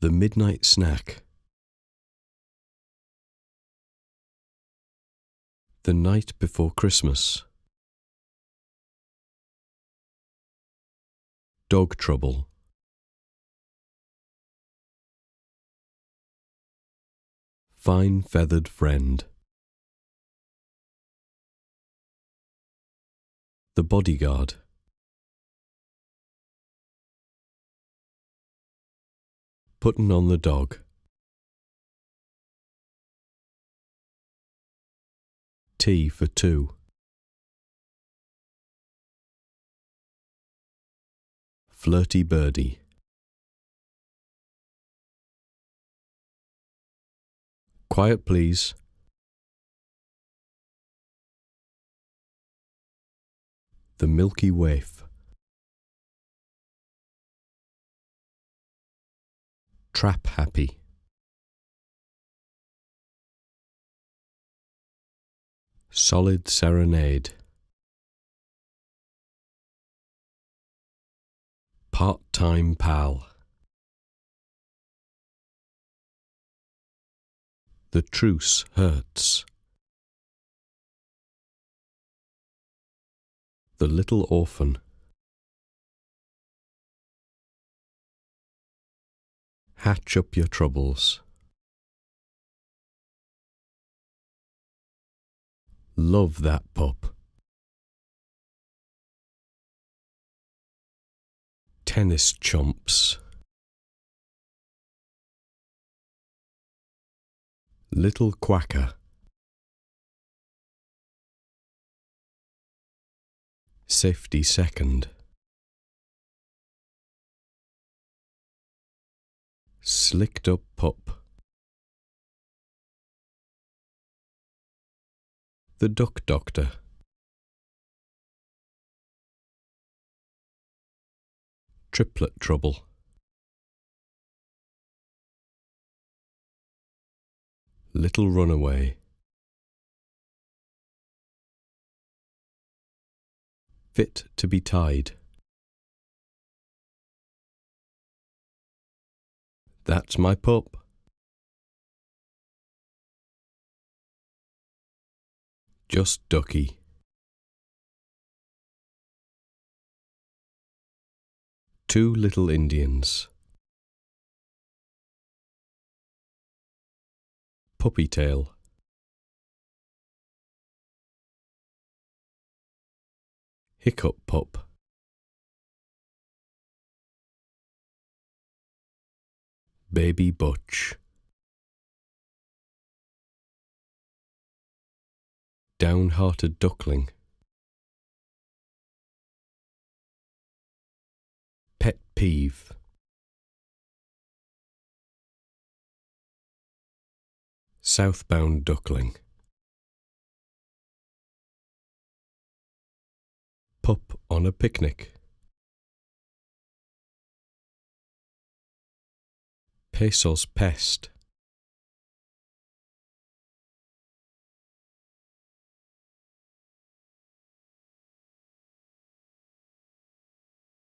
The Midnight Snack The Night Before Christmas Dog Trouble Fine Feathered Friend The Bodyguard Putting on the dog. T for two. Flirty birdie. Quiet please. The Milky Way trap happy. Solid Serenade Part-time pal The truce hurts. The little orphan Hatch up your troubles. Love that pup. Tennis chumps. Little quacker. Safety second. Slicked up pup. The Duck Doctor. Triplet Trouble. Little Runaway. Fit to be Tied. That's my pup. Just Ducky. Two Little Indians. Puppy Tail. Hiccup Pup. Baby Butch. Downhearted Duckling. Pet Peeve. Southbound Duckling. Pup on a Picnic. pesos pest.